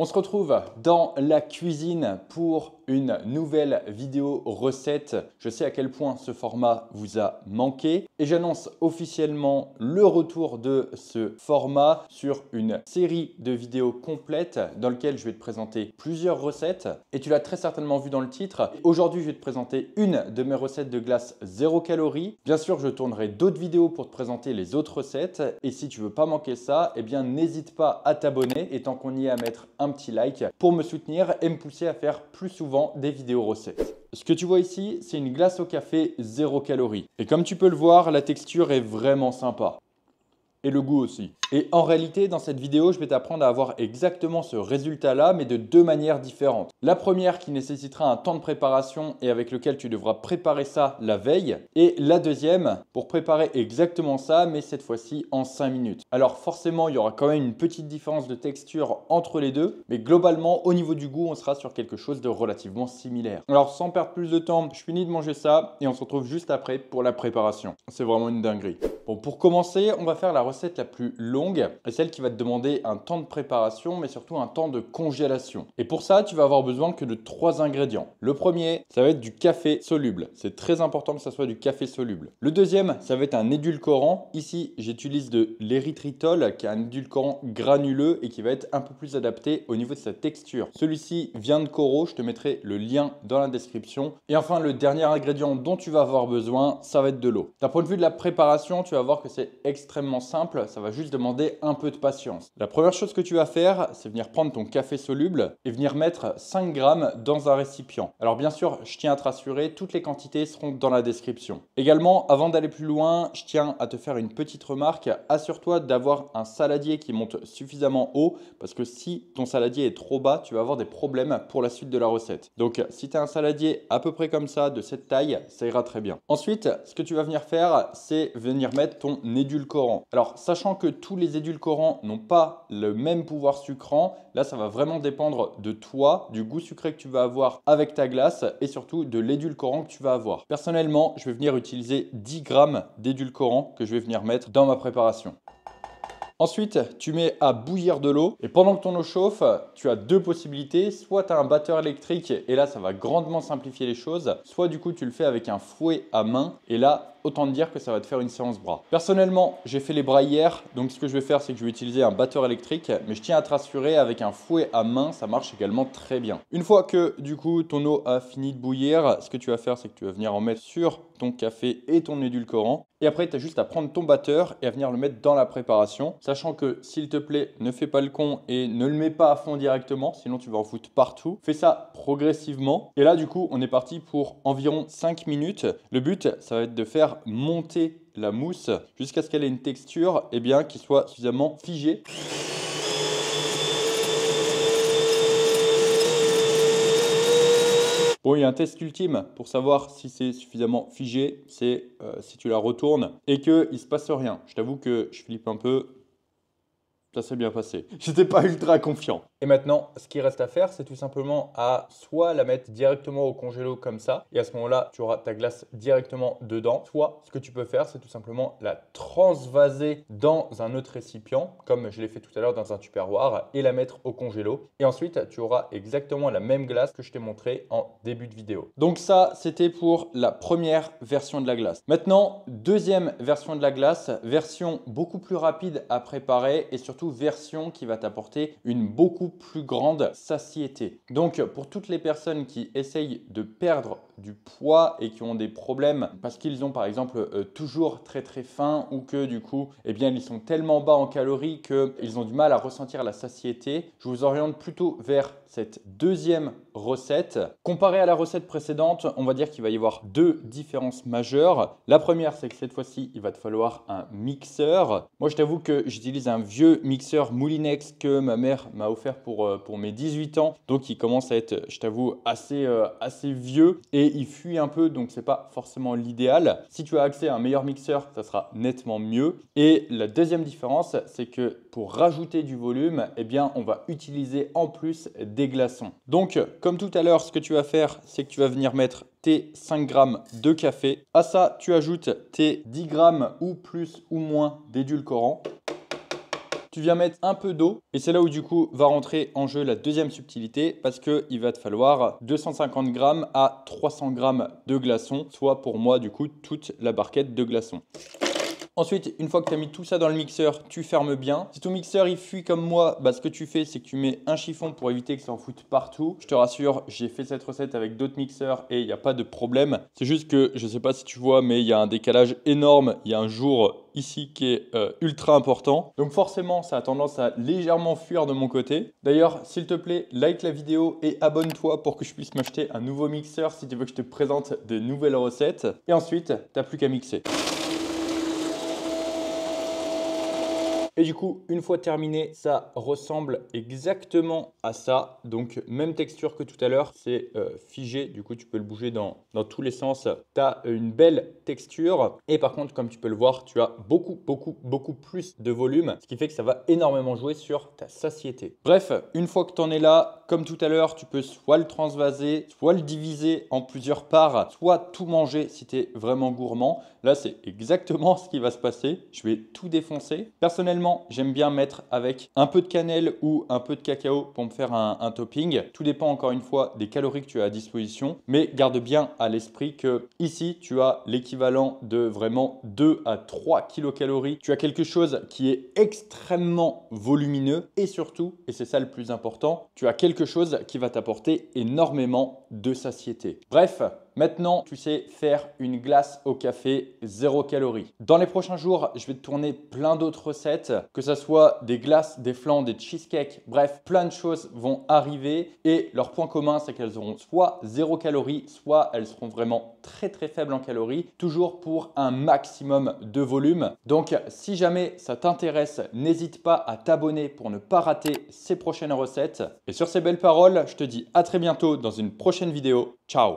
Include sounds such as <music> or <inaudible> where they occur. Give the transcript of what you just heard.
On se retrouve dans la cuisine pour une nouvelle vidéo recette. Je sais à quel point ce format vous a manqué et j'annonce officiellement le retour de ce format sur une série de vidéos complètes dans lesquelles je vais te présenter plusieurs recettes et tu l'as très certainement vu dans le titre. Aujourd'hui, je vais te présenter une de mes recettes de glace zéro calorie. Bien sûr, je tournerai d'autres vidéos pour te présenter les autres recettes et si tu veux pas manquer ça, eh bien n'hésite pas à t'abonner et tant qu'on y est à mettre un petit like pour me soutenir et me pousser à faire plus souvent des vidéos recettes. Ce que tu vois ici, c'est une glace au café zéro calorie. Et comme tu peux le voir, la texture est vraiment sympa et le goût aussi. Et en réalité, dans cette vidéo, je vais t'apprendre à avoir exactement ce résultat-là, mais de deux manières différentes. La première qui nécessitera un temps de préparation et avec lequel tu devras préparer ça la veille. Et la deuxième pour préparer exactement ça, mais cette fois-ci en 5 minutes. Alors forcément, il y aura quand même une petite différence de texture entre les deux, mais globalement, au niveau du goût, on sera sur quelque chose de relativement similaire. Alors sans perdre plus de temps, je finis de manger ça et on se retrouve juste après pour la préparation. C'est vraiment une dinguerie. Bon, pour commencer, on va faire la recette la plus longue et celle qui va te demander un temps de préparation, mais surtout un temps de congélation. Et pour ça, tu vas avoir besoin que de trois ingrédients. Le premier, ça va être du café soluble. C'est très important que ça soit du café soluble. Le deuxième, ça va être un édulcorant. Ici, j'utilise de l'érythritol, qui est un édulcorant granuleux et qui va être un peu plus adapté au niveau de sa texture. Celui-ci vient de Coro, je te mettrai le lien dans la description. Et enfin, le dernier ingrédient dont tu vas avoir besoin, ça va être de l'eau. D'un point de vue de la préparation, tu vas voir que c'est extrêmement simple ça va juste demander un peu de patience. La première chose que tu vas faire, c'est venir prendre ton café soluble et venir mettre 5 grammes dans un récipient. Alors bien sûr, je tiens à te rassurer, toutes les quantités seront dans la description. Également, avant d'aller plus loin, je tiens à te faire une petite remarque. Assure-toi d'avoir un saladier qui monte suffisamment haut parce que si ton saladier est trop bas, tu vas avoir des problèmes pour la suite de la recette. Donc si tu as un saladier à peu près comme ça, de cette taille, ça ira très bien. Ensuite, ce que tu vas venir faire, c'est venir mettre ton édulcorant. Alors sachant que tous les édulcorants n'ont pas le même pouvoir sucrant, là, ça va vraiment dépendre de toi, du goût sucré que tu vas avoir avec ta glace et surtout de l'édulcorant que tu vas avoir. Personnellement, je vais venir utiliser 10 grammes d'édulcorant que je vais venir mettre dans ma préparation. Ensuite, tu mets à bouillir de l'eau et pendant que ton eau chauffe, tu as deux possibilités. Soit tu as un batteur électrique et là, ça va grandement simplifier les choses. Soit du coup, tu le fais avec un fouet à main et là, autant de dire que ça va te faire une séance bras. Personnellement, j'ai fait les bras hier, donc ce que je vais faire, c'est que je vais utiliser un batteur électrique, mais je tiens à te rassurer, avec un fouet à main, ça marche également très bien. Une fois que, du coup, ton eau a fini de bouillir, ce que tu vas faire, c'est que tu vas venir en mettre sur ton café et ton édulcorant. Et après, tu as juste à prendre ton batteur et à venir le mettre dans la préparation. Sachant que, s'il te plaît, ne fais pas le con et ne le mets pas à fond directement, sinon tu vas en foutre partout. Fais ça progressivement. Et là, du coup, on est parti pour environ 5 minutes. Le but, ça va être de faire monter la mousse jusqu'à ce qu'elle ait une texture et eh bien, qui soit suffisamment figée. Bon, il y a un test ultime pour savoir si c'est suffisamment figé, c'est euh, si tu la retournes et qu'il ne se passe rien. Je t'avoue que je flippe un peu, ça s'est bien passé. <laughs> J'étais pas ultra confiant. Et maintenant, ce qui reste à faire, c'est tout simplement à soit la mettre directement au congélo comme ça, et à ce moment-là, tu auras ta glace directement dedans, soit ce que tu peux faire, c'est tout simplement la transvaser dans un autre récipient, comme je l'ai fait tout à l'heure dans un tupperware, et la mettre au congélo. Et ensuite, tu auras exactement la même glace que je t'ai montré en début de vidéo. Donc ça, c'était pour la première version de la glace. Maintenant, deuxième version de la glace, version beaucoup plus rapide à préparer et surtout version qui va t'apporter une beaucoup plus grande satiété. Donc pour toutes les personnes qui essayent de perdre du poids et qui ont des problèmes parce qu'ils ont par exemple euh, toujours très très faim ou que du coup eh bien ils sont tellement bas en calories qu'ils ont du mal à ressentir la satiété, je vous oriente plutôt vers cette deuxième recette. Comparé à la recette précédente, on va dire qu'il va y avoir deux différences majeures. La première, c'est que cette fois-ci, il va te falloir un mixeur. Moi, je t'avoue que j'utilise un vieux mixeur Moulinex que ma mère m'a offert pour, euh, pour mes 18 ans. Donc, il commence à être, je t'avoue, assez, euh, assez vieux. Et il fuit un peu, donc c'est pas forcément l'idéal. Si tu as accès à un meilleur mixeur, ça sera nettement mieux. Et la deuxième différence, c'est que pour rajouter du volume, eh bien, on va utiliser en plus des glaçons. Donc, comme tout à l'heure, ce que tu vas faire, c'est que tu vas venir mettre tes 5 grammes de café. À ça, tu ajoutes tes 10 grammes ou plus ou moins d'édulcorant tu viens mettre un peu d'eau et c'est là où du coup va rentrer en jeu la deuxième subtilité parce que il va te falloir 250 grammes à 300 grammes de glaçons, soit pour moi du coup toute la barquette de glaçons. Ensuite, une fois que tu as mis tout ça dans le mixeur, tu fermes bien. Si ton mixeur il fuit comme moi, bah, ce que tu fais, c'est que tu mets un chiffon pour éviter que ça en foute partout. Je te rassure, j'ai fait cette recette avec d'autres mixeurs et il n'y a pas de problème. C'est juste que, je ne sais pas si tu vois, mais il y a un décalage énorme. Il y a un jour ici qui est euh, ultra important. Donc forcément, ça a tendance à légèrement fuir de mon côté. D'ailleurs, s'il te plaît, like la vidéo et abonne-toi pour que je puisse m'acheter un nouveau mixeur si tu veux que je te présente de nouvelles recettes. Et ensuite, tu t'as plus qu'à mixer. Et du coup, une fois terminé, ça ressemble exactement à ça. Donc, même texture que tout à l'heure, c'est euh, figé. Du coup, tu peux le bouger dans, dans tous les sens. Tu as une belle texture. Et par contre, comme tu peux le voir, tu as beaucoup, beaucoup, beaucoup plus de volume. Ce qui fait que ça va énormément jouer sur ta satiété. Bref, une fois que tu en es là, comme tout à l'heure, tu peux soit le transvaser, soit le diviser en plusieurs parts, soit tout manger si tu es vraiment gourmand. Là, c'est exactement <laughs> ce qui va se passer. Je vais tout défoncer. Personnellement, j'aime bien mettre avec un peu de cannelle ou un peu de cacao pour me faire un, topping. Tout dépend encore une fois des calories que tu as à disposition, mais garde bien à l'esprit que ici, tu as l'équivalent de vraiment 2 à 3 kilocalories. Tu as quelque chose qui est extrêmement volumineux et surtout, et c'est ça le plus important, tu as quelque chose qui va t'apporter énormément de satiété. Bref, Maintenant, tu sais faire une glace au café zéro calorie. Dans les prochains jours, je vais te tourner plein d'autres recettes, que ce soit des glaces, des flans, des cheesecakes, bref, plein de choses vont arriver et leur point commun, c'est qu'elles auront soit zéro calorie, soit elles seront vraiment très très faibles en calories, toujours pour un maximum de volume. Donc, si jamais ça t'intéresse, n'hésite pas à t'abonner pour ne pas rater ces prochaines recettes. Et sur ces belles paroles, je te dis à très bientôt dans une prochaine vidéo. Ciao